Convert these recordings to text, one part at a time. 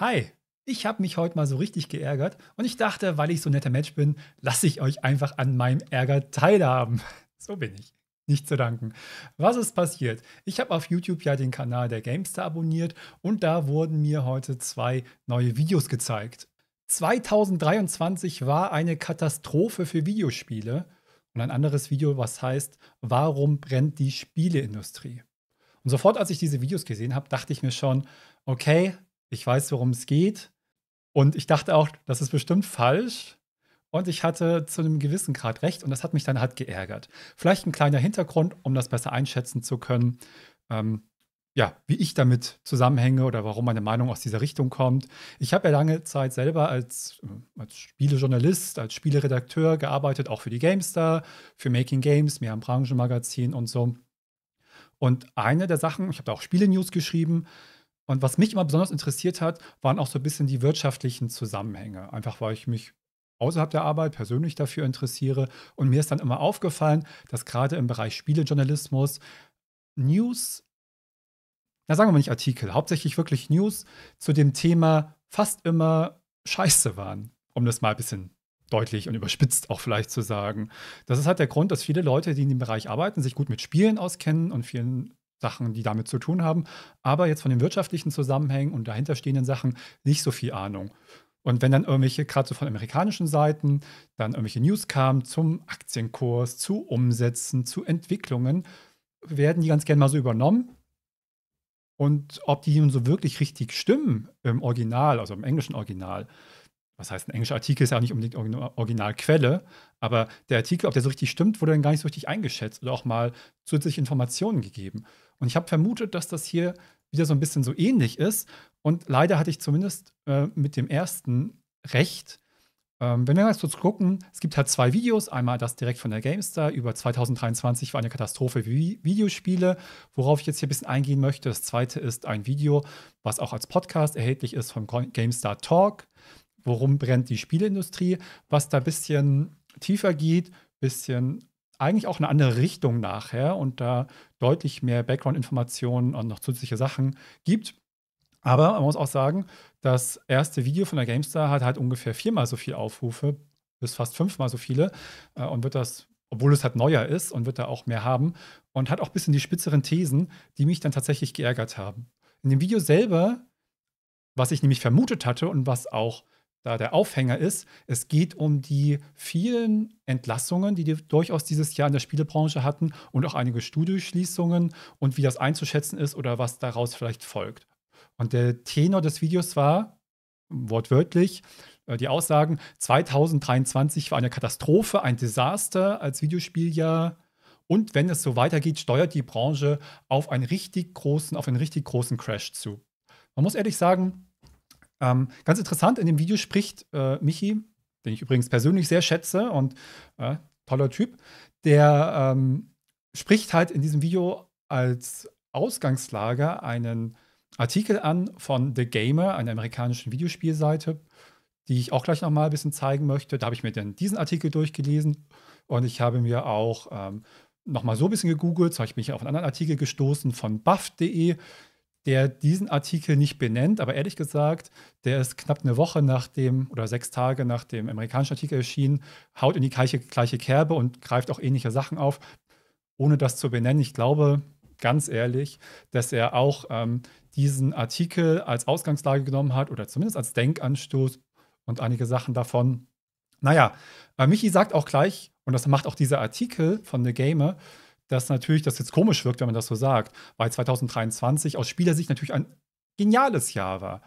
Hi, ich habe mich heute mal so richtig geärgert und ich dachte, weil ich so ein netter Mensch bin, lasse ich euch einfach an meinem Ärger teilhaben. So bin ich. Nicht zu danken. Was ist passiert? Ich habe auf YouTube ja den Kanal der Gamester abonniert und da wurden mir heute zwei neue Videos gezeigt. 2023 war eine Katastrophe für Videospiele und ein anderes Video, was heißt, warum brennt die Spieleindustrie? Und sofort, als ich diese Videos gesehen habe, dachte ich mir schon, okay, ich weiß, worum es geht. Und ich dachte auch, das ist bestimmt falsch. Und ich hatte zu einem gewissen Grad recht und das hat mich dann halt geärgert. Vielleicht ein kleiner Hintergrund, um das besser einschätzen zu können, ähm, ja, wie ich damit zusammenhänge oder warum meine Meinung aus dieser Richtung kommt. Ich habe ja lange Zeit selber als, äh, als Spielejournalist, als Spieleredakteur gearbeitet, auch für die GameStar, für Making Games, mehr am Branchenmagazin und so. Und eine der Sachen, ich habe da auch Spiele-News geschrieben, und was mich immer besonders interessiert hat, waren auch so ein bisschen die wirtschaftlichen Zusammenhänge. Einfach weil ich mich außerhalb der Arbeit persönlich dafür interessiere. Und mir ist dann immer aufgefallen, dass gerade im Bereich Spielejournalismus News, na sagen wir mal nicht Artikel, hauptsächlich wirklich News zu dem Thema fast immer scheiße waren, um das mal ein bisschen deutlich und überspitzt auch vielleicht zu sagen. Das ist halt der Grund, dass viele Leute, die in dem Bereich arbeiten, sich gut mit Spielen auskennen und vielen Sachen, die damit zu tun haben, aber jetzt von den wirtschaftlichen Zusammenhängen und dahinterstehenden Sachen nicht so viel Ahnung. Und wenn dann irgendwelche, gerade so von amerikanischen Seiten, dann irgendwelche News kamen zum Aktienkurs, zu Umsätzen, zu Entwicklungen, werden die ganz gerne mal so übernommen. Und ob die nun so wirklich richtig stimmen im Original, also im englischen Original, was heißt ein englischer Artikel ist ja auch nicht unbedingt Originalquelle, aber der Artikel, ob der so richtig stimmt, wurde dann gar nicht so richtig eingeschätzt oder auch mal zusätzliche Informationen gegeben. Und ich habe vermutet, dass das hier wieder so ein bisschen so ähnlich ist. Und leider hatte ich zumindest äh, mit dem ersten recht. Ähm, wenn wir mal kurz gucken, es gibt halt zwei Videos. Einmal das direkt von der GameStar über 2023 war eine Katastrophe wie Videospiele, worauf ich jetzt hier ein bisschen eingehen möchte. Das zweite ist ein Video, was auch als Podcast erhältlich ist vom GameStar Talk worum brennt die Spielindustrie, was da ein bisschen tiefer geht, ein bisschen eigentlich auch eine andere Richtung nachher und da deutlich mehr Background-Informationen und noch zusätzliche Sachen gibt. Aber man muss auch sagen, das erste Video von der GameStar hat halt ungefähr viermal so viele Aufrufe, bis fast fünfmal so viele äh, und wird das, obwohl es halt neuer ist und wird da auch mehr haben und hat auch ein bisschen die spitzeren Thesen, die mich dann tatsächlich geärgert haben. In dem Video selber, was ich nämlich vermutet hatte und was auch da der Aufhänger ist. Es geht um die vielen Entlassungen, die wir durchaus dieses Jahr in der Spielebranche hatten und auch einige Studioschließungen und wie das einzuschätzen ist oder was daraus vielleicht folgt. Und der Tenor des Videos war, wortwörtlich, äh, die Aussagen, 2023 war eine Katastrophe, ein Desaster als Videospieljahr. Und wenn es so weitergeht, steuert die Branche auf einen richtig großen, auf einen richtig großen Crash zu. Man muss ehrlich sagen, ähm, ganz interessant, in dem Video spricht äh, Michi, den ich übrigens persönlich sehr schätze und äh, toller Typ, der ähm, spricht halt in diesem Video als Ausgangslage einen Artikel an von The Gamer, einer amerikanischen Videospielseite, die ich auch gleich nochmal ein bisschen zeigen möchte. Da habe ich mir dann diesen Artikel durchgelesen und ich habe mir auch ähm, nochmal so ein bisschen gegoogelt. Zum Beispiel bin ich auf einen anderen Artikel gestoßen von buff.de der diesen Artikel nicht benennt, aber ehrlich gesagt, der ist knapp eine Woche nach dem oder sechs Tage nach dem amerikanischen Artikel erschienen, haut in die gleiche, gleiche Kerbe und greift auch ähnliche Sachen auf, ohne das zu benennen. Ich glaube, ganz ehrlich, dass er auch ähm, diesen Artikel als Ausgangslage genommen hat oder zumindest als Denkanstoß und einige Sachen davon. Naja, äh, Michi sagt auch gleich, und das macht auch dieser Artikel von The Gamer, dass natürlich das jetzt komisch wirkt, wenn man das so sagt, weil 2023 aus Spielersicht natürlich ein geniales Jahr war.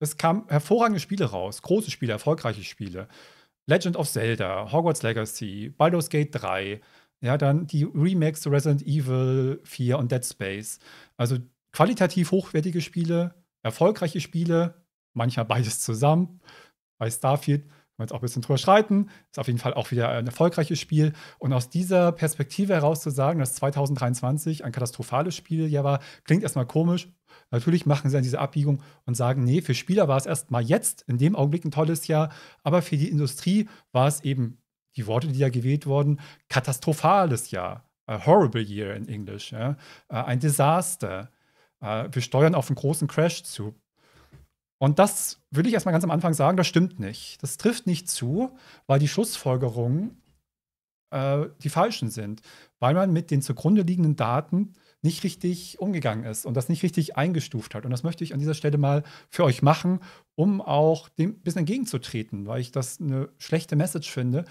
Es kamen hervorragende Spiele raus, große Spiele, erfolgreiche Spiele. Legend of Zelda, Hogwarts Legacy, Baldur's Gate 3, ja, dann die Remakes Resident Evil 4 und Dead Space. Also qualitativ hochwertige Spiele, erfolgreiche Spiele, manchmal beides zusammen bei Starfield wir jetzt auch ein bisschen drüber schreiten, Ist auf jeden Fall auch wieder ein erfolgreiches Spiel. Und aus dieser Perspektive heraus zu sagen, dass 2023 ein katastrophales Spiel ja war, klingt erstmal komisch. Natürlich machen sie dann diese Abbiegung und sagen, nee, für Spieler war es erstmal jetzt in dem Augenblick ein tolles Jahr, aber für die Industrie war es eben, die Worte, die da gewählt wurden, katastrophales Jahr. A horrible year in Englisch. Ja? Äh, ein Desaster. Äh, wir steuern auf einen großen Crash zu. Und das will ich erstmal ganz am Anfang sagen, das stimmt nicht. Das trifft nicht zu, weil die Schlussfolgerungen äh, die falschen sind, weil man mit den zugrunde liegenden Daten nicht richtig umgegangen ist und das nicht richtig eingestuft hat. Und das möchte ich an dieser Stelle mal für euch machen, um auch dem ein bisschen entgegenzutreten, weil ich das eine schlechte Message finde.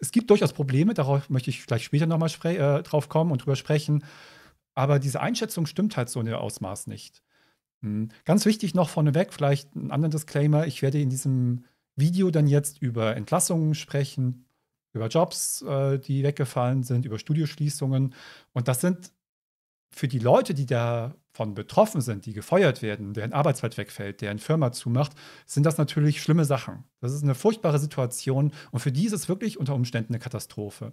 Es gibt durchaus Probleme, darauf möchte ich gleich später nochmal äh, drauf kommen und drüber sprechen. Aber diese Einschätzung stimmt halt so in dem Ausmaß nicht. Hm. Ganz wichtig noch vorneweg, vielleicht einen anderen Disclaimer. Ich werde in diesem Video dann jetzt über Entlassungen sprechen, über Jobs, äh, die weggefallen sind, über Studioschließungen. Und das sind für die Leute, die davon betroffen sind, die gefeuert werden, deren Arbeitsplatz wegfällt, deren Firma zumacht, sind das natürlich schlimme Sachen. Das ist eine furchtbare Situation und für die ist es wirklich unter Umständen eine Katastrophe.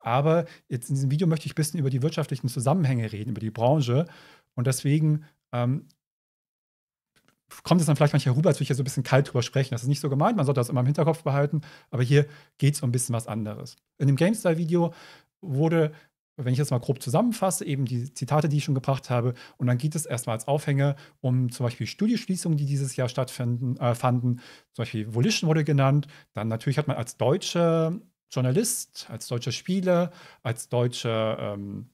Aber jetzt in diesem Video möchte ich ein bisschen über die wirtschaftlichen Zusammenhänge reden, über die Branche. Und deswegen ähm, kommt es dann vielleicht manchmal rüber, als würde ich hier so ein bisschen kalt drüber sprechen. Das ist nicht so gemeint, man sollte das immer im Hinterkopf behalten, aber hier geht es um ein bisschen was anderes. In dem GameStar-Video wurde, wenn ich das mal grob zusammenfasse, eben die Zitate, die ich schon gebracht habe, und dann geht es erstmal als Aufhänge um zum Beispiel Studioschließungen, die dieses Jahr stattfanden, äh, fanden. Zum Beispiel Volition wurde genannt. Dann natürlich hat man als deutscher Journalist, als deutscher Spieler, als deutscher ähm,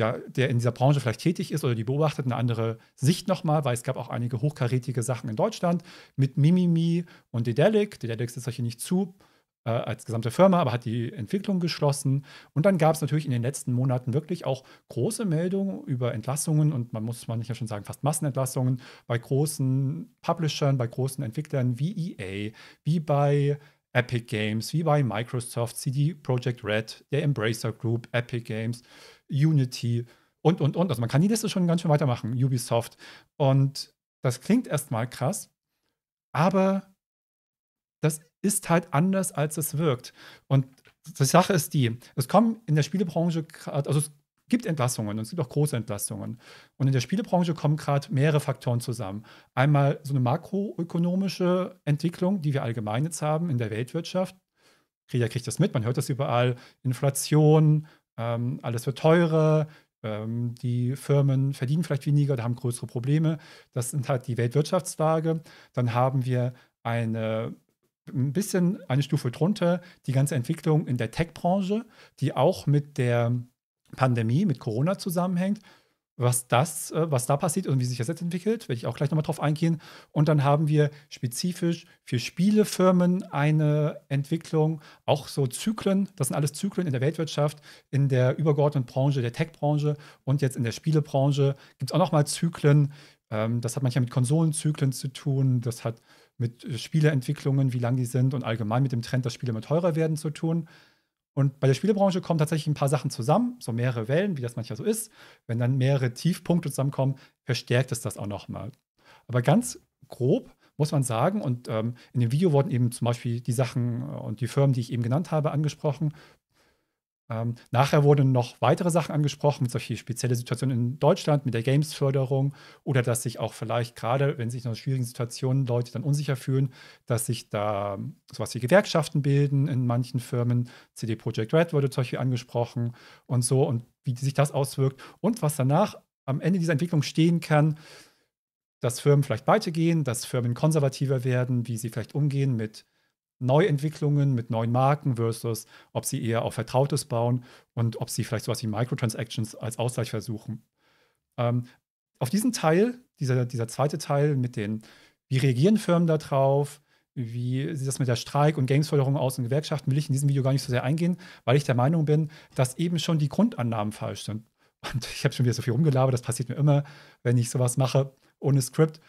ja, der in dieser Branche vielleicht tätig ist oder die beobachtet, eine andere Sicht nochmal, weil es gab auch einige hochkarätige Sachen in Deutschland mit Mimimi und Dedelic. Dedelic ist euch hier nicht zu äh, als gesamte Firma, aber hat die Entwicklung geschlossen. Und dann gab es natürlich in den letzten Monaten wirklich auch große Meldungen über Entlassungen und man muss man ja schon sagen, fast Massenentlassungen bei großen Publishern, bei großen Entwicklern wie EA, wie bei Epic Games, wie bei Microsoft, CD Projekt Red, der Embracer Group, Epic Games Unity und, und, und. Also man kann die Liste schon ganz schön weitermachen, Ubisoft. Und das klingt erstmal krass, aber das ist halt anders, als es wirkt. Und die Sache ist die, es kommen in der Spielebranche, also es gibt Entlassungen und es gibt auch große Entlassungen. Und in der Spielebranche kommen gerade mehrere Faktoren zusammen. Einmal so eine makroökonomische Entwicklung, die wir allgemein jetzt haben in der Weltwirtschaft. Jeder kriegt das mit, man hört das überall. Inflation, ähm, alles wird teurer, ähm, die Firmen verdienen vielleicht weniger oder haben größere Probleme. Das sind halt die Weltwirtschaftslage. Dann haben wir eine ein bisschen eine Stufe drunter, die ganze Entwicklung in der Tech-Branche, die auch mit der Pandemie, mit Corona zusammenhängt was das, äh, was da passiert und wie sich das jetzt entwickelt, werde ich auch gleich nochmal drauf eingehen. Und dann haben wir spezifisch für Spielefirmen eine Entwicklung, auch so Zyklen, das sind alles Zyklen in der Weltwirtschaft, in der übergeordneten Branche, der Tech-Branche und jetzt in der Spielebranche gibt es auch nochmal Zyklen. Ähm, das hat manchmal mit Konsolenzyklen zu tun, das hat mit äh, Spieleentwicklungen, wie lang die sind und allgemein mit dem Trend, dass Spiele immer teurer werden zu tun. Und bei der Spielebranche kommen tatsächlich ein paar Sachen zusammen, so mehrere Wellen, wie das manchmal so ist. Wenn dann mehrere Tiefpunkte zusammenkommen, verstärkt es das auch nochmal. Aber ganz grob muss man sagen, und ähm, in dem Video wurden eben zum Beispiel die Sachen äh, und die Firmen, die ich eben genannt habe, angesprochen, ähm, nachher wurden noch weitere Sachen angesprochen, solche spezielle Situationen in Deutschland mit der Games-Förderung oder dass sich auch vielleicht gerade, wenn sich in einer schwierigen Situationen Leute dann unsicher fühlen, dass sich da ähm, sowas wie Gewerkschaften bilden in manchen Firmen. CD Projekt Red wurde zum Beispiel angesprochen und so und wie sich das auswirkt und was danach am Ende dieser Entwicklung stehen kann, dass Firmen vielleicht weitergehen, dass Firmen konservativer werden, wie sie vielleicht umgehen mit Neuentwicklungen mit neuen Marken versus ob sie eher auf Vertrautes bauen und ob sie vielleicht sowas wie Microtransactions als Ausgleich versuchen. Ähm, auf diesen Teil, dieser, dieser zweite Teil mit den, wie reagieren Firmen darauf, wie sieht das mit der Streik- und Gamesförderung aus und Gewerkschaften, will ich in diesem Video gar nicht so sehr eingehen, weil ich der Meinung bin, dass eben schon die Grundannahmen falsch sind. Und ich habe schon wieder so viel rumgelabert, das passiert mir immer, wenn ich sowas mache ohne Skript,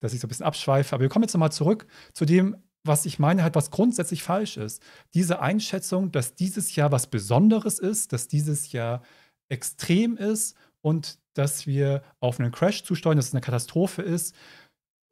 dass ich so ein bisschen abschweife. Aber wir kommen jetzt nochmal zurück zu dem, was ich meine, halt was grundsätzlich falsch ist. Diese Einschätzung, dass dieses Jahr was Besonderes ist, dass dieses Jahr extrem ist und dass wir auf einen Crash zusteuern, dass es eine Katastrophe ist,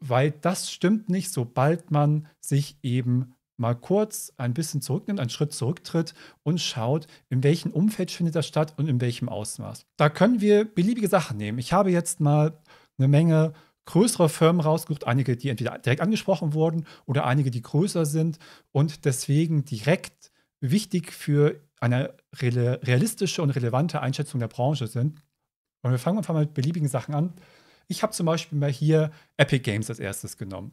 weil das stimmt nicht, sobald man sich eben mal kurz ein bisschen zurücknimmt, einen Schritt zurücktritt und schaut, in welchem Umfeld findet das statt und in welchem Ausmaß. Da können wir beliebige Sachen nehmen. Ich habe jetzt mal eine Menge größere Firmen rausgesucht, einige, die entweder direkt angesprochen wurden oder einige, die größer sind und deswegen direkt wichtig für eine realistische und relevante Einschätzung der Branche sind. Und wir fangen einfach mal mit beliebigen Sachen an. Ich habe zum Beispiel mal hier Epic Games als erstes genommen.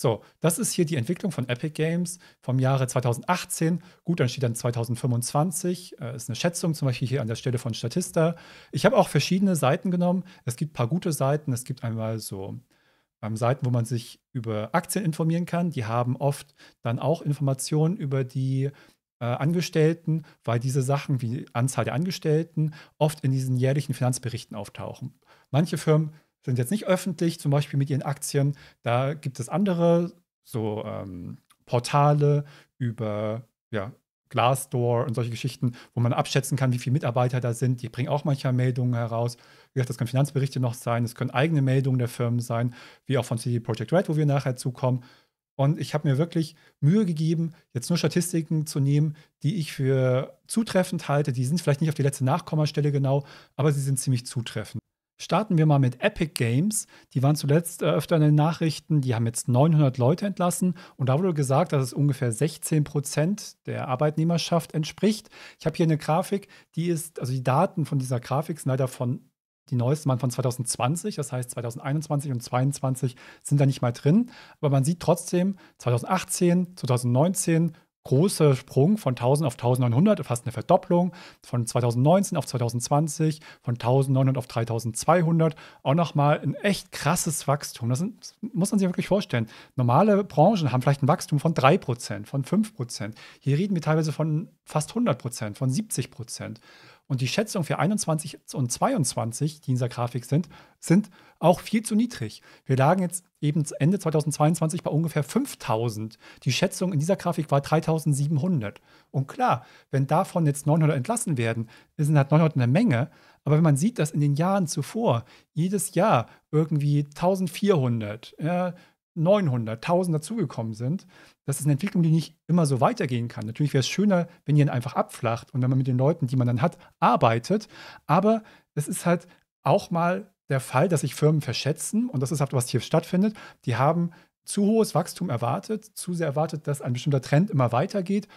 So, das ist hier die Entwicklung von Epic Games vom Jahre 2018. Gut, dann steht dann 2025. Äh, ist eine Schätzung zum Beispiel hier an der Stelle von Statista. Ich habe auch verschiedene Seiten genommen. Es gibt ein paar gute Seiten. Es gibt einmal so ähm, Seiten, wo man sich über Aktien informieren kann. Die haben oft dann auch Informationen über die äh, Angestellten, weil diese Sachen wie Anzahl der Angestellten oft in diesen jährlichen Finanzberichten auftauchen. Manche Firmen sind jetzt nicht öffentlich, zum Beispiel mit ihren Aktien. Da gibt es andere, so ähm, Portale über ja, Glassdoor und solche Geschichten, wo man abschätzen kann, wie viele Mitarbeiter da sind. Die bringen auch manchmal Meldungen heraus. Wie gesagt, das können Finanzberichte noch sein, es können eigene Meldungen der Firmen sein, wie auch von CD Projekt Red, wo wir nachher zukommen. Und ich habe mir wirklich Mühe gegeben, jetzt nur Statistiken zu nehmen, die ich für zutreffend halte. Die sind vielleicht nicht auf die letzte Nachkommastelle genau, aber sie sind ziemlich zutreffend. Starten wir mal mit Epic Games. Die waren zuletzt äh, öfter in den Nachrichten. Die haben jetzt 900 Leute entlassen und da wurde gesagt, dass es ungefähr 16 Prozent der Arbeitnehmerschaft entspricht. Ich habe hier eine Grafik, die ist, also die Daten von dieser Grafik sind leider von die neuesten waren von 2020, das heißt 2021 und 2022 sind da nicht mal drin. Aber man sieht trotzdem, 2018, 2019, große Sprung von 1000 auf 1900, fast eine Verdopplung, von 2019 auf 2020, von 1900 auf 3200, auch nochmal ein echt krasses Wachstum. Das, sind, das, muss man sich wirklich vorstellen. Normale Branchen haben vielleicht ein Wachstum von 3%, von 5%. Hier reden wir teilweise von fast 100%, von 70%. Und die Schätzungen für 21 und 22, die in dieser Grafik sind, sind auch viel zu niedrig. Wir lagen jetzt eben Ende 2022 bei ungefähr 5000. Die Schätzung in dieser Grafik war 3700. Und klar, wenn davon jetzt 900 entlassen werden, sind halt 900 eine Menge. Aber wenn man sieht, dass in den Jahren zuvor jedes Jahr irgendwie 1400, ja, 900, 1000 dazugekommen sind, das ist eine Entwicklung, die nicht immer so weitergehen kann. Natürlich wäre es schöner, wenn ihr ihn einfach abflacht und wenn man mit den Leuten, die man dann hat, arbeitet. Aber es ist halt auch mal der Fall, dass sich Firmen verschätzen und das ist halt, was hier stattfindet. Die haben zu hohes Wachstum erwartet, zu sehr erwartet, dass ein bestimmter Trend immer weitergeht,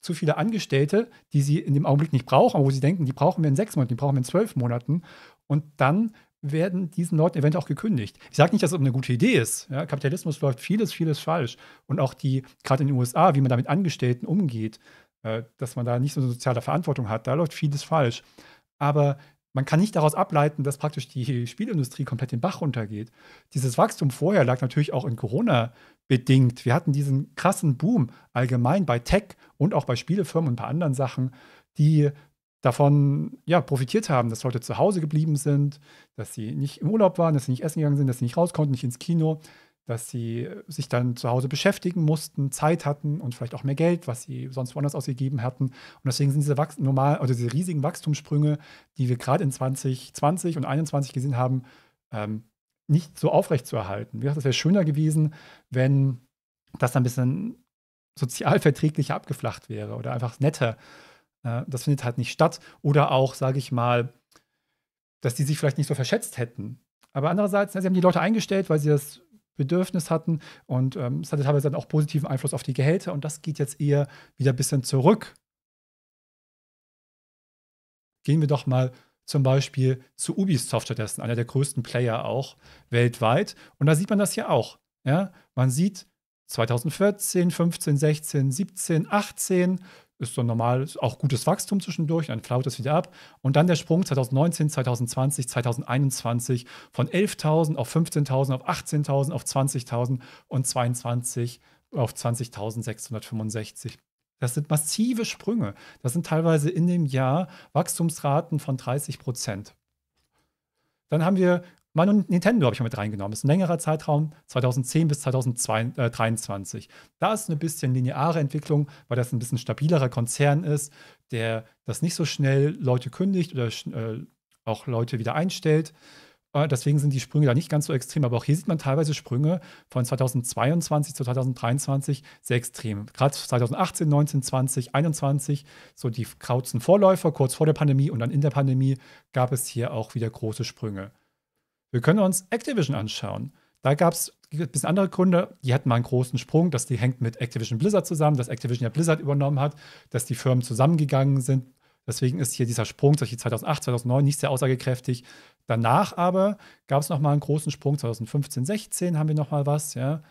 zu viele Angestellte, die sie in dem Augenblick nicht brauchen, wo sie denken, die brauchen wir in sechs Monaten, die brauchen wir in zwölf Monaten. Und dann werden diesen Leuten eventuell auch gekündigt. Ich sage nicht, dass es eine gute Idee ist. Ja, Kapitalismus läuft vieles, vieles falsch. Und auch die, gerade in den USA, wie man da mit Angestellten umgeht, äh, dass man da nicht so eine soziale Verantwortung hat, da läuft vieles falsch. Aber man kann nicht daraus ableiten, dass praktisch die Spielindustrie komplett den Bach runtergeht. Dieses Wachstum vorher lag natürlich auch in Corona bedingt. Wir hatten diesen krassen Boom allgemein bei Tech und auch bei Spielefirmen und ein paar anderen Sachen, die davon ja, profitiert haben, dass Leute zu Hause geblieben sind, dass sie nicht im Urlaub waren, dass sie nicht essen gegangen sind, dass sie nicht raus konnten, nicht ins Kino dass sie äh, sich dann zu Hause beschäftigen mussten, Zeit hatten und vielleicht auch mehr Geld, was sie sonst woanders ausgegeben hatten. Und deswegen sind diese, Wach normal, also diese riesigen Wachstumssprünge, die wir gerade in 2020 und 2021 gesehen haben, ähm, nicht so aufrecht zu erhalten. Wie gesagt, es wäre schöner gewesen, wenn das ein bisschen sozialverträglicher abgeflacht wäre oder einfach netter. Äh, das findet halt nicht statt. Oder auch, sage ich mal, dass die sich vielleicht nicht so verschätzt hätten. Aber andererseits, ne, sie haben die Leute eingestellt, weil sie das Bedürfnis hatten. Und ähm, es hatte teilweise dann auch positiven Einfluss auf die Gehälter und das geht jetzt eher wieder ein bisschen zurück. Gehen wir doch mal zum Beispiel zu Ubisoft stattdessen, einer der größten Player auch weltweit. Und da sieht man das ja auch. Ja? Man sieht 2014, 15, 16, 17, 18 ist so normal, auch gutes Wachstum zwischendurch, dann flaut es wieder ab. Und dann der Sprung 2019, 2020, 2021 von 11.000 auf 15.000, auf 18.000, auf 20.000 und 22 auf 20.665. Das sind massive Sprünge. Das sind teilweise in dem Jahr Wachstumsraten von 30 Prozent. Dann haben wir Mal Nintendo habe ich mal mit reingenommen. Das ist ein längerer Zeitraum, 2010 bis 2023. Da ist eine bisschen lineare Entwicklung, weil das ein bisschen stabilerer Konzern ist, der das nicht so schnell Leute kündigt oder äh, auch Leute wieder einstellt. Äh, deswegen sind die Sprünge da nicht ganz so extrem. Aber auch hier sieht man teilweise Sprünge von 2022 zu 2023 sehr extrem. Gerade 2018, 19, 20, 21, so die krauzen Vorläufer kurz vor der Pandemie und dann in der Pandemie gab es hier auch wieder große Sprünge. Wir können uns Activision anschauen. Da gab es ein bisschen andere Gründe. Die hatten mal einen großen Sprung, dass die hängt mit Activision Blizzard zusammen, dass Activision ja Blizzard übernommen hat, dass die Firmen zusammengegangen sind. Deswegen ist hier dieser Sprung zwischen 2008, 2009 nicht sehr aussagekräftig. Danach aber gab es nochmal einen großen Sprung. 2015, 16 haben wir nochmal was. Ja.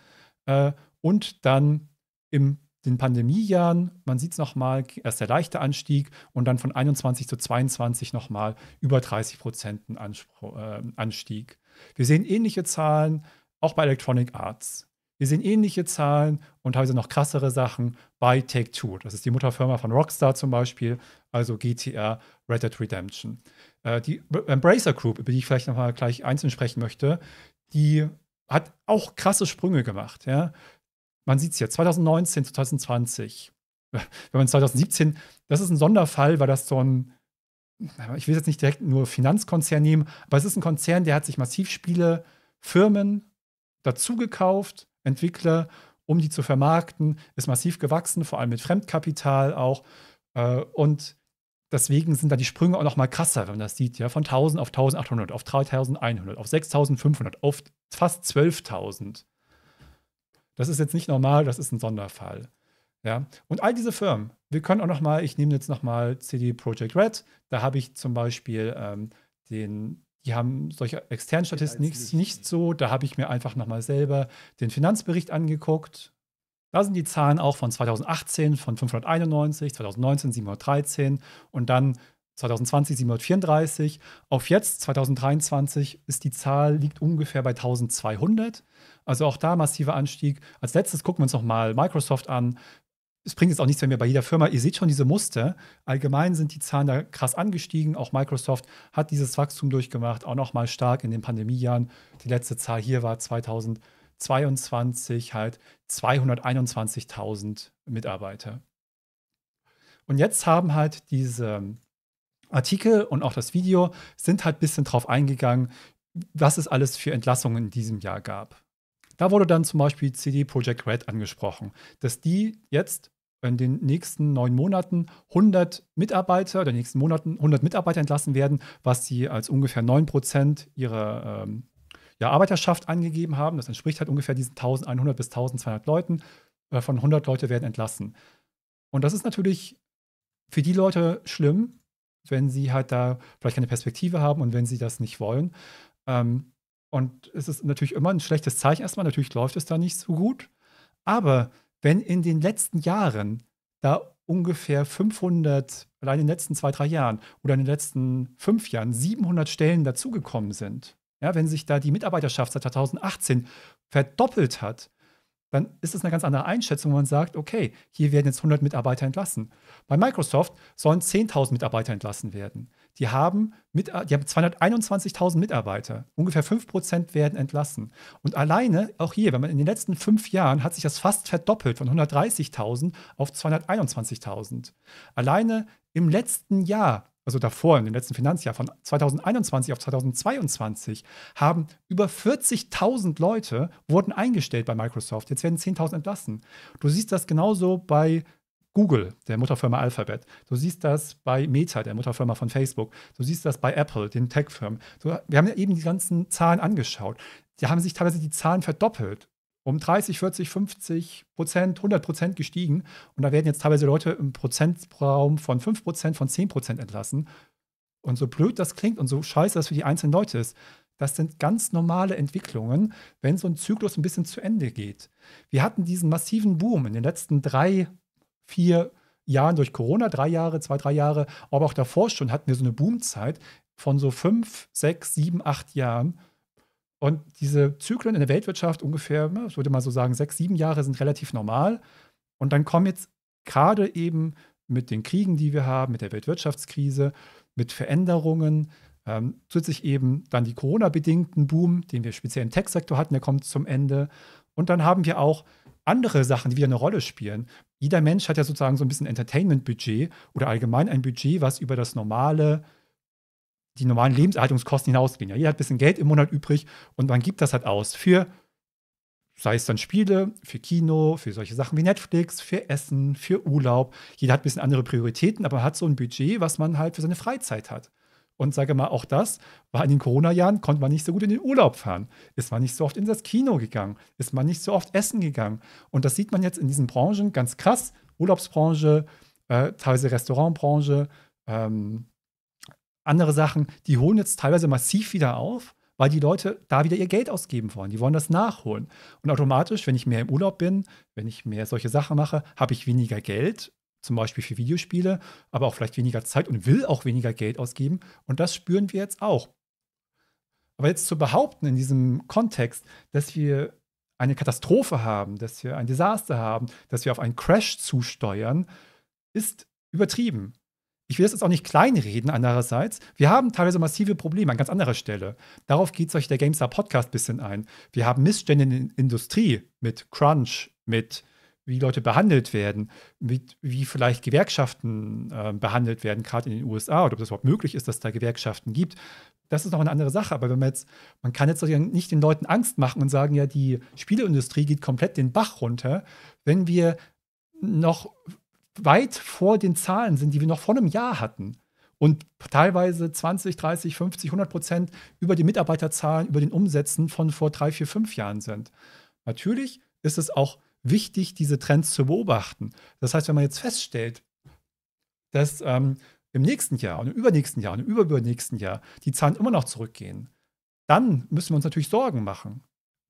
Äh, und dann im den Pandemiejahren, man sieht es nochmal, erst der leichte Anstieg und dann von 21 zu 22 nochmal über 30 Prozent äh, Anstieg. Wir sehen ähnliche Zahlen auch bei Electronic Arts. Wir sehen ähnliche Zahlen und teilweise noch krassere Sachen bei Take Two. Das ist die Mutterfirma von Rockstar zum Beispiel, also GTR, Red Dead Redemption. Äh, die Embracer Group, über die ich vielleicht nochmal gleich einzeln sprechen möchte, die hat auch krasse Sprünge gemacht. Ja? man sieht es hier, 2019, zu 2020. Wenn man 2017, das ist ein Sonderfall, weil das so ein, ich will jetzt nicht direkt nur Finanzkonzern nehmen, aber es ist ein Konzern, der hat sich massiv Spiele, Firmen dazu gekauft, Entwickler, um die zu vermarkten, ist massiv gewachsen, vor allem mit Fremdkapital auch. Äh, und deswegen sind da die Sprünge auch noch mal krasser, wenn man das sieht, ja, von 1000 auf 1800, auf 3100, auf 6500, auf fast 12000. Das ist jetzt nicht normal, das ist ein Sonderfall. Ja? Und all diese Firmen, wir können auch nochmal, ich nehme jetzt nochmal CD Projekt Red, da habe ich zum Beispiel ähm, den, die haben solche externen Statistiken nicht, nicht so, da habe ich mir einfach nochmal selber den Finanzbericht angeguckt. Da sind die Zahlen auch von 2018 von 591, 2019 713 und dann 2020 734. Auf jetzt, 2023, ist die Zahl, liegt ungefähr bei 1200. Also auch da massiver Anstieg. Als letztes gucken wir uns nochmal Microsoft an. Es bringt jetzt auch nichts, mehr wir bei jeder Firma, ihr seht schon diese Muster. Allgemein sind die Zahlen da krass angestiegen. Auch Microsoft hat dieses Wachstum durchgemacht, auch nochmal stark in den Pandemiejahren. Die letzte Zahl hier war 2022 halt 221.000 Mitarbeiter. Und jetzt haben halt diese Artikel und auch das Video sind halt ein bisschen drauf eingegangen, was es alles für Entlassungen in diesem Jahr gab. Da wurde dann zum Beispiel CD Projekt Red angesprochen, dass die jetzt in den nächsten neun Monaten 100 Mitarbeiter oder in den nächsten Monaten 100 Mitarbeiter entlassen werden, was sie als ungefähr 9% ihrer ähm, ja, Arbeiterschaft angegeben haben. Das entspricht halt ungefähr diesen 1100 bis 1200 Leuten. Äh, von 100 Leute werden entlassen. Und das ist natürlich für die Leute schlimm, wenn sie halt da vielleicht keine Perspektive haben und wenn sie das nicht wollen. Ähm, und es ist natürlich immer ein schlechtes Zeichen erstmal. Natürlich läuft es da nicht so gut. Aber wenn in den letzten Jahren da ungefähr 500, allein in den letzten zwei, drei Jahren oder in den letzten fünf Jahren 700 Stellen dazugekommen sind, ja, wenn sich da die Mitarbeiterschaft seit 2018 verdoppelt hat, dann ist es eine ganz andere Einschätzung, wenn man sagt, okay, hier werden jetzt 100 Mitarbeiter entlassen. Bei Microsoft sollen 10.000 Mitarbeiter entlassen werden. Die haben, haben 221.000 Mitarbeiter. Ungefähr 5% werden entlassen. Und alleine, auch hier, wenn man in den letzten fünf Jahren hat sich das fast verdoppelt von 130.000 auf 221.000. Alleine im letzten Jahr also davor, in dem letzten Finanzjahr von 2021 auf 2022, haben über 40.000 Leute wurden eingestellt bei Microsoft. Jetzt werden 10.000 entlassen. Du siehst das genauso bei Google, der Mutterfirma Alphabet. Du siehst das bei Meta, der Mutterfirma von Facebook. Du siehst das bei Apple, den Tech-Firmen. Wir haben ja eben die ganzen Zahlen angeschaut. Die haben sich teilweise die Zahlen verdoppelt um 30, 40, 50 Prozent, 100 Prozent gestiegen. Und da werden jetzt teilweise Leute im Prozentraum von 5 Prozent, von 10 Prozent entlassen. Und so blöd das klingt und so scheiße das für die einzelnen Leute ist, das sind ganz normale Entwicklungen, wenn so ein Zyklus ein bisschen zu Ende geht. Wir hatten diesen massiven Boom in den letzten drei, vier Jahren durch Corona, drei Jahre, zwei, drei Jahre, aber auch davor schon hatten wir so eine Boomzeit von so fünf, sechs, sieben, acht Jahren. Und diese Zyklen in der Weltwirtschaft ungefähr, ich würde mal so sagen, sechs, sieben Jahre sind relativ normal. Und dann kommen jetzt gerade eben mit den Kriegen, die wir haben, mit der Weltwirtschaftskrise, mit Veränderungen, ähm, zusätzlich eben dann die Corona-bedingten Boom, den wir speziell im Tech-Sektor hatten, der kommt zum Ende. Und dann haben wir auch andere Sachen, die wieder eine Rolle spielen. Jeder Mensch hat ja sozusagen so ein bisschen Entertainment-Budget oder allgemein ein Budget, was über das normale die normalen Lebenserhaltungskosten hinausgehen. Ja, jeder hat ein bisschen Geld im Monat übrig und man gibt das halt aus für, sei es dann Spiele, für Kino, für solche Sachen wie Netflix, für Essen, für Urlaub. Jeder hat ein bisschen andere Prioritäten, aber man hat so ein Budget, was man halt für seine Freizeit hat. Und sage mal, auch das war in den Corona-Jahren, konnte man nicht so gut in den Urlaub fahren. Ist man nicht so oft in das Kino gegangen. Ist man nicht so oft essen gegangen. Und das sieht man jetzt in diesen Branchen ganz krass. Urlaubsbranche, äh, teilweise Restaurantbranche, ähm, andere Sachen, die holen jetzt teilweise massiv wieder auf, weil die Leute da wieder ihr Geld ausgeben wollen. Die wollen das nachholen. Und automatisch, wenn ich mehr im Urlaub bin, wenn ich mehr solche Sachen mache, habe ich weniger Geld, zum Beispiel für Videospiele, aber auch vielleicht weniger Zeit und will auch weniger Geld ausgeben. Und das spüren wir jetzt auch. Aber jetzt zu behaupten in diesem Kontext, dass wir eine Katastrophe haben, dass wir ein Desaster haben, dass wir auf einen Crash zusteuern, ist übertrieben ich will das jetzt auch nicht kleinreden andererseits. Wir haben teilweise massive Probleme an ganz anderer Stelle. Darauf geht solch der GameStar Podcast ein bisschen ein. Wir haben Missstände in der Industrie mit Crunch, mit wie Leute behandelt werden, mit, wie vielleicht Gewerkschaften äh, behandelt werden, gerade in den USA, oder ob das überhaupt möglich ist, dass da Gewerkschaften gibt. Das ist noch eine andere Sache. Aber wenn man jetzt, man kann jetzt nicht den Leuten Angst machen und sagen, ja, die Spieleindustrie geht komplett den Bach runter, wenn wir noch weit vor den Zahlen sind, die wir noch vor einem Jahr hatten. Und teilweise 20, 30, 50, 100 Prozent über die Mitarbeiterzahlen, über den Umsätzen von vor drei, vier, fünf Jahren sind. Natürlich ist es auch wichtig, diese Trends zu beobachten. Das heißt, wenn man jetzt feststellt, dass ähm, im nächsten Jahr und im übernächsten Jahr und im überübernächsten Jahr die Zahlen immer noch zurückgehen, dann müssen wir uns natürlich Sorgen machen.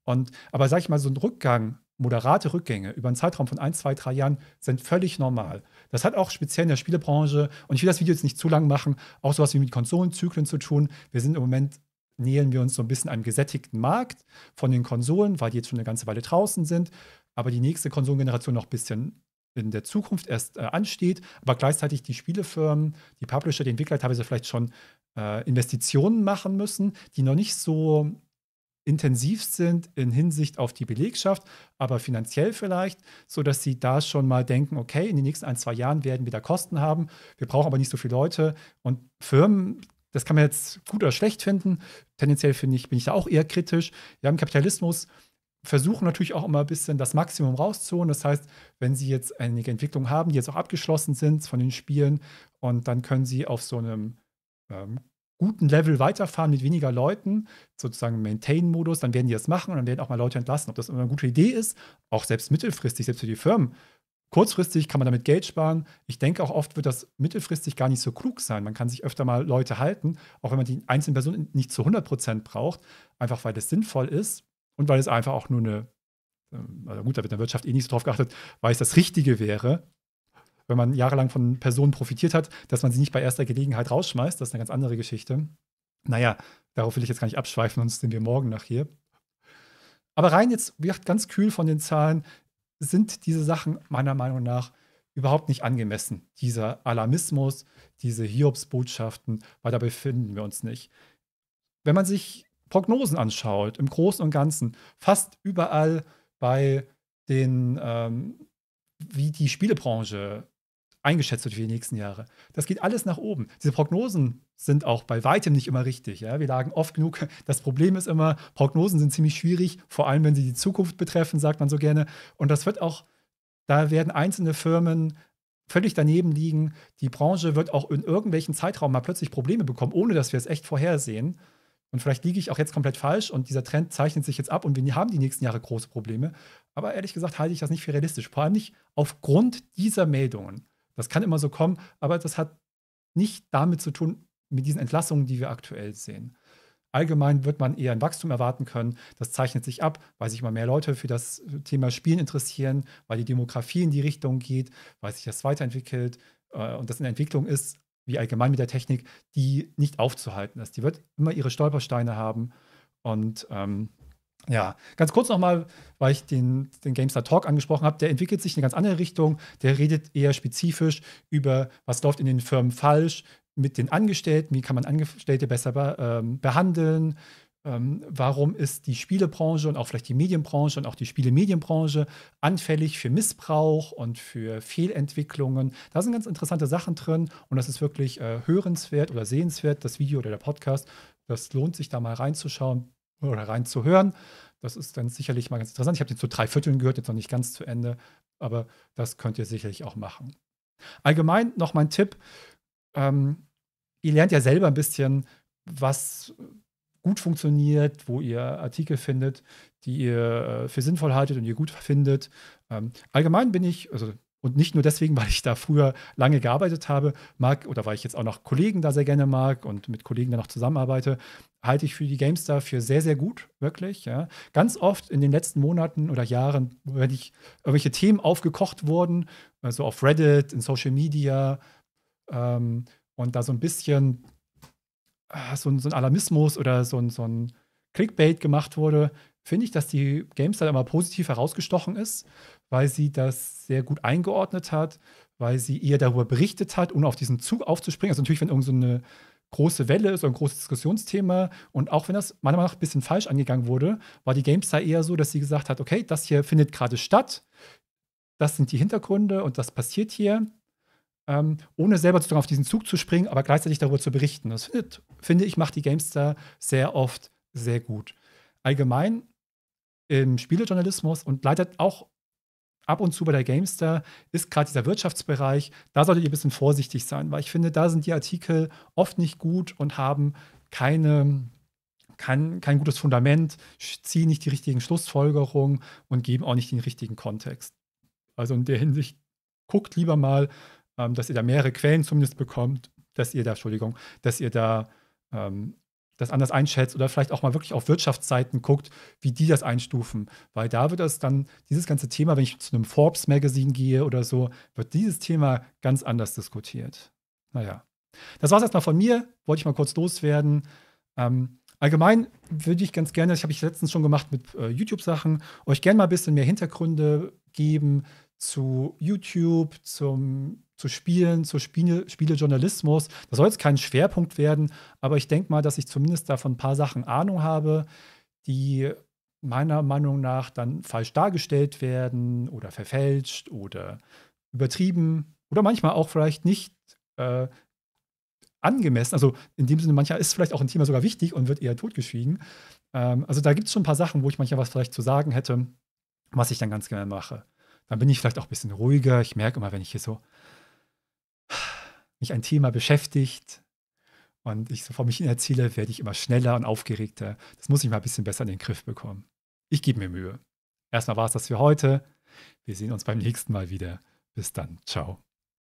Und, aber sage ich mal, so ein Rückgang moderate Rückgänge über einen Zeitraum von ein, zwei, drei Jahren sind völlig normal. Das hat auch speziell in der Spielebranche, und ich will das Video jetzt nicht zu lang machen, auch sowas wie mit Konsolenzyklen zu tun. Wir sind im Moment, nähern wir uns so ein bisschen einem gesättigten Markt von den Konsolen, weil die jetzt schon eine ganze Weile draußen sind, aber die nächste Konsolengeneration noch ein bisschen in der Zukunft erst äh, ansteht, aber gleichzeitig die Spielefirmen, die Publisher, die Entwickler teilweise vielleicht schon äh, Investitionen machen müssen, die noch nicht so intensiv sind in Hinsicht auf die Belegschaft, aber finanziell vielleicht, sodass sie da schon mal denken, okay, in den nächsten ein, zwei Jahren werden wir da Kosten haben, wir brauchen aber nicht so viele Leute und Firmen. Das kann man jetzt gut oder schlecht finden. Tendenziell finde ich, bin ich da auch eher kritisch. Wir haben Kapitalismus, versuchen natürlich auch immer ein bisschen das Maximum rauszuholen. Das heißt, wenn Sie jetzt einige Entwicklungen haben, die jetzt auch abgeschlossen sind von den Spielen, und dann können Sie auf so einem ähm, guten Level weiterfahren mit weniger Leuten, sozusagen Maintain-Modus, dann werden die das machen und dann werden auch mal Leute entlassen. Ob das immer eine gute Idee ist, auch selbst mittelfristig, selbst für die Firmen. Kurzfristig kann man damit Geld sparen. Ich denke auch oft wird das mittelfristig gar nicht so klug sein. Man kann sich öfter mal Leute halten, auch wenn man die einzelnen Personen nicht zu 100 Prozent braucht, einfach weil das sinnvoll ist und weil es einfach auch nur eine, ähm, also gut, da wird in der Wirtschaft eh nicht so drauf geachtet, weil es das Richtige wäre, wenn man jahrelang von Personen profitiert hat, dass man sie nicht bei erster Gelegenheit rausschmeißt. Das ist eine ganz andere Geschichte. Naja, darauf will ich jetzt gar nicht abschweifen, sonst sind wir morgen nach hier. Aber rein jetzt, wie gesagt, ganz kühl von den Zahlen, sind diese Sachen meiner Meinung nach überhaupt nicht angemessen. Dieser Alarmismus, diese Hiobsbotschaften, weil da befinden wir uns nicht. Wenn man sich Prognosen anschaut, im Großen und Ganzen, fast überall bei den, ähm, wie die Spielebranche eingeschätzt wird für die nächsten Jahre. Das geht alles nach oben. Diese Prognosen sind auch bei weitem nicht immer richtig. Ja? Wir lagen oft genug. Das Problem ist immer, Prognosen sind ziemlich schwierig, vor allem wenn sie die Zukunft betreffen, sagt man so gerne. Und das wird auch, da werden einzelne Firmen völlig daneben liegen. Die Branche wird auch in irgendwelchen Zeitraum mal plötzlich Probleme bekommen, ohne dass wir es echt vorhersehen. Und vielleicht liege ich auch jetzt komplett falsch und dieser Trend zeichnet sich jetzt ab und wir haben die nächsten Jahre große Probleme. Aber ehrlich gesagt halte ich das nicht für realistisch, vor allem nicht aufgrund dieser Meldungen. Das kann immer so kommen, aber das hat nicht damit zu tun, mit diesen Entlassungen, die wir aktuell sehen. Allgemein wird man eher ein Wachstum erwarten können. Das zeichnet sich ab, weil sich immer mehr Leute für das Thema Spielen interessieren, weil die Demografie in die Richtung geht, weil sich das weiterentwickelt äh, und das eine Entwicklung ist, wie allgemein mit der Technik, die nicht aufzuhalten ist. Die wird immer ihre Stolpersteine haben und ähm, ja, ganz kurz nochmal, weil ich den, den GameStar Talk angesprochen habe, der entwickelt sich in eine ganz andere Richtung. Der redet eher spezifisch über, was läuft in den Firmen falsch mit den Angestellten, wie kann man Angestellte besser be ähm, behandeln, ähm, warum ist die Spielebranche und auch vielleicht die Medienbranche und auch die Spielemedienbranche anfällig für Missbrauch und für Fehlentwicklungen. Da sind ganz interessante Sachen drin und das ist wirklich äh, hörenswert oder sehenswert, das Video oder der Podcast. Das lohnt sich da mal reinzuschauen oder reinzuhören. Das ist dann sicherlich mal ganz interessant. Ich habe den zu drei Vierteln gehört, jetzt noch nicht ganz zu Ende, aber das könnt ihr sicherlich auch machen. Allgemein noch mein Tipp: ähm, Ihr lernt ja selber ein bisschen, was gut funktioniert, wo ihr Artikel findet, die ihr äh, für sinnvoll haltet und ihr gut findet. Ähm, allgemein bin ich, also und nicht nur deswegen, weil ich da früher lange gearbeitet habe, mag oder weil ich jetzt auch noch Kollegen da sehr gerne mag und mit Kollegen dann auch zusammenarbeite halte ich für die GameStar für sehr, sehr gut, wirklich. Ja. Ganz oft in den letzten Monaten oder Jahren, wenn ich irgendwelche Themen aufgekocht wurden, also auf Reddit, in Social Media ähm, und da so ein bisschen äh, so, ein, so, ein Alarmismus oder so ein, so ein Clickbait gemacht wurde, finde ich, dass die GameStar immer positiv herausgestochen ist, weil sie das sehr gut eingeordnet hat, weil sie eher darüber berichtet hat, ohne auf diesen Zug aufzuspringen. Also natürlich, wenn irgend so eine große Welle, so ein großes Diskussionsthema. Und auch wenn das meiner Meinung nach ein bisschen falsch angegangen wurde, war die GameStar eher so, dass sie gesagt hat, okay, das hier findet gerade statt, das sind die Hintergründe und das passiert hier, ähm, ohne selber sozusagen auf diesen Zug zu springen, aber gleichzeitig darüber zu berichten. Das findet, finde ich, macht die GameStar sehr oft sehr gut. Allgemein im Spielejournalismus und leitet auch ab und zu bei der GameStar ist gerade dieser Wirtschaftsbereich, da solltet ihr ein bisschen vorsichtig sein, weil ich finde, da sind die Artikel oft nicht gut und haben keine, kein, kein gutes Fundament, ziehen nicht die richtigen Schlussfolgerungen und geben auch nicht den richtigen Kontext. Also in der Hinsicht, guckt lieber mal, ähm, dass ihr da mehrere Quellen zumindest bekommt, dass ihr da, Entschuldigung, dass ihr da ähm, das anders einschätzt oder vielleicht auch mal wirklich auf Wirtschaftsseiten guckt, wie die das einstufen. Weil da wird das dann, dieses ganze Thema, wenn ich zu einem Forbes Magazine gehe oder so, wird dieses Thema ganz anders diskutiert. Naja. Das war es erstmal von mir. Wollte ich mal kurz loswerden. Ähm, allgemein würde ich ganz gerne, das habe ich letztens schon gemacht mit äh, YouTube-Sachen, euch gerne mal ein bisschen mehr Hintergründe geben zu YouTube, zum, zu Spielen, zu Spiele, Spielejournalismus. Das soll jetzt kein Schwerpunkt werden, aber ich denke mal, dass ich zumindest davon ein paar Sachen Ahnung habe, die meiner Meinung nach dann falsch dargestellt werden oder verfälscht oder übertrieben oder manchmal auch vielleicht nicht äh, angemessen. Also in dem Sinne, manchmal ist vielleicht auch ein Thema sogar wichtig und wird eher totgeschwiegen. Ähm, also da gibt es schon ein paar Sachen, wo ich manchmal was vielleicht zu sagen hätte, was ich dann ganz gerne mache. Dann bin ich vielleicht auch ein bisschen ruhiger. Ich merke immer, wenn ich hier so mich ein Thema beschäftigt und ich so vor mich hin erziele, werde ich immer schneller und aufgeregter. Das muss ich mal ein bisschen besser in den Griff bekommen. Ich gebe mir Mühe. Erstmal war es das für heute. Wir sehen uns beim nächsten Mal wieder. Bis dann. Ciao.